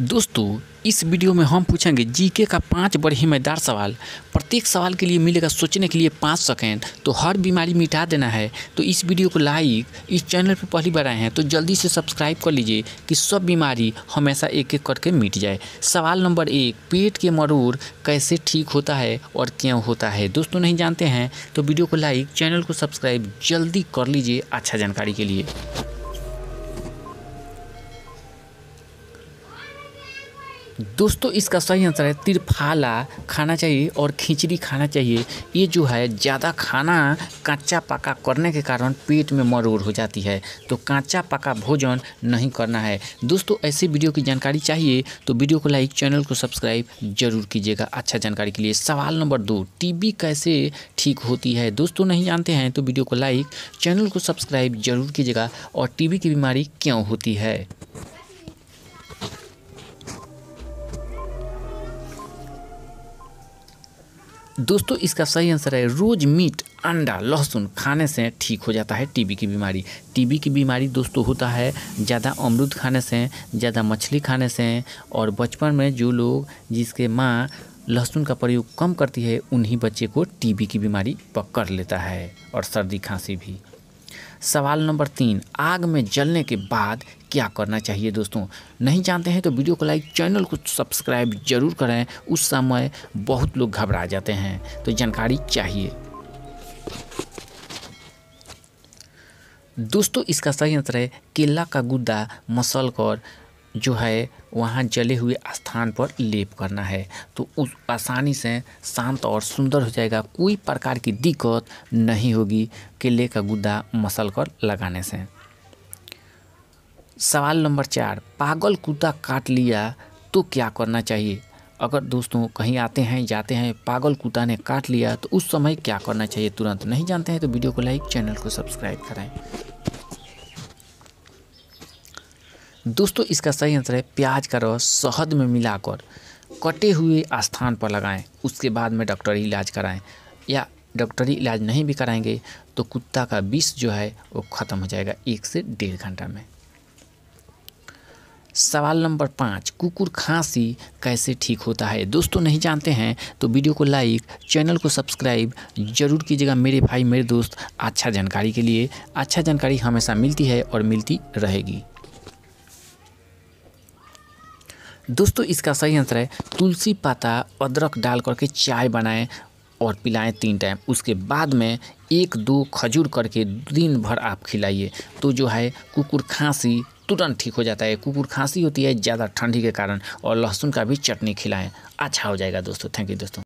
दोस्तों इस वीडियो में हम पूछेंगे जीके का पांच बड़े हिम्मेदार सवाल प्रत्येक सवाल के लिए मिलेगा सोचने के लिए पाँच सेकेंड तो हर बीमारी मिटा देना है तो इस वीडियो को लाइक इस चैनल पर पहली बार आए हैं तो जल्दी से सब्सक्राइब कर लीजिए कि सब बीमारी हमेशा एक एक करके मिट जाए सवाल नंबर एक पेट के मरूर कैसे ठीक होता है और क्यों होता है दोस्तों नहीं जानते हैं तो वीडियो को लाइक चैनल को सब्सक्राइब जल्दी कर लीजिए अच्छा जानकारी के लिए दोस्तों इसका सही आंसर है तिरफाला खाना चाहिए और खिचड़ी खाना चाहिए ये जो है ज़्यादा खाना कांचा पका करने के कारण पेट में मरोड़ हो जाती है तो कांचा पका भोजन नहीं करना है दोस्तों ऐसे वीडियो की जानकारी चाहिए तो वीडियो को लाइक चैनल को सब्सक्राइब जरूर कीजिएगा अच्छा जानकारी के लिए सवाल नंबर दो टी कैसे ठीक होती है दोस्तों नहीं जानते हैं तो वीडियो को लाइक चैनल को सब्सक्राइब जरूर कीजिएगा और टी की बीमारी क्यों होती है दोस्तों इसका सही आंसर है रोज़ मीट अंडा लहसुन खाने से ठीक हो जाता है टीबी की बीमारी टीबी की बीमारी दोस्तों होता है ज़्यादा अमरूद खाने से ज़्यादा मछली खाने से और बचपन में जो लोग जिसके माँ लहसुन का प्रयोग कम करती है उन्हीं बच्चे को टीबी की बीमारी पकड़ लेता है और सर्दी खांसी भी सवाल नंबर तीन आग में जलने के बाद क्या करना चाहिए दोस्तों नहीं जानते हैं तो वीडियो को लाइक चैनल को सब्सक्राइब जरूर करें उस समय बहुत लोग घबरा जाते हैं तो जानकारी चाहिए दोस्तों इसका सही आंसर है केला का गुद्दा मसल कर जो है वहाँ जले हुए स्थान पर लेप करना है तो उस आसानी से शांत और सुंदर हो जाएगा कोई प्रकार की दिक्कत नहीं होगी केले का गुद्दा मसल कर लगाने से सवाल नंबर चार पागल कुत्ता काट लिया तो क्या करना चाहिए अगर दोस्तों कहीं आते हैं जाते हैं पागल कुत्ता ने काट लिया तो उस समय क्या करना चाहिए तुरंत नहीं जानते हैं तो वीडियो को लाइक चैनल को सब्सक्राइब करें दोस्तों इसका सही आंसर है प्याज का रस शहद में मिलाकर कटे हुए स्थान पर लगाएं उसके बाद में डॉक्टरी इलाज कराएं या डॉक्टरी इलाज नहीं भी कराएंगे तो कुत्ता का विष जो है वो ख़त्म हो जाएगा एक से डेढ़ घंटा में सवाल नंबर पाँच कुकुर खांसी कैसे ठीक होता है दोस्तों नहीं जानते हैं तो वीडियो को लाइक चैनल को सब्सक्राइब जरूर कीजिएगा मेरे भाई मेरे दोस्त अच्छा जानकारी के लिए अच्छा जानकारी हमेशा मिलती है और मिलती रहेगी दोस्तों इसका सही आंसर है तुलसी पाता अदरक डाल करके चाय बनाएं और पिलाएं तीन टाइम उसके बाद में एक दो खजूर करके दिन भर आप खिलाइए तो जो है कुकुर खांसी तुरंत ठीक हो जाता है कुकुर खांसी होती है ज़्यादा ठंडी के कारण और लहसुन का भी चटनी खिलाएं अच्छा हो जाएगा दोस्तों थैंक यू दोस्तों